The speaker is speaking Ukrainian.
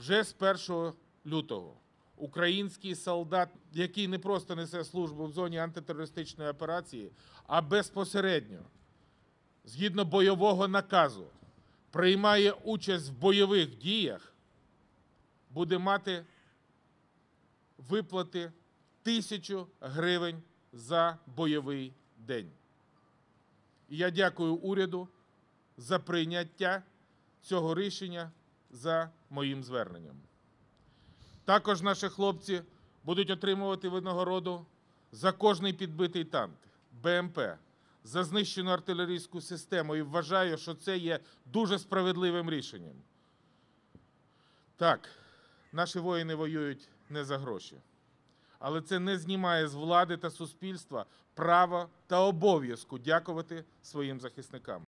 Вже з 1 лютого український солдат, який не просто несе службу в зоні антитерористичної операції, а безпосередньо, згідно бойового наказу, приймає участь в бойових діях, буде мати виплати тисячу гривень за бойовий день. І я дякую уряду за прийняття цього рішення за моїм зверненням. Також наші хлопці будуть отримувати винагороду за кожний підбитий танк БМП, за знищену артилерійську систему і вважаю, що це є дуже справедливим рішенням. Так, наші воїни воюють не за гроші. Але це не знімає з влади та суспільства права та обов'язку дякувати своїм захисникам.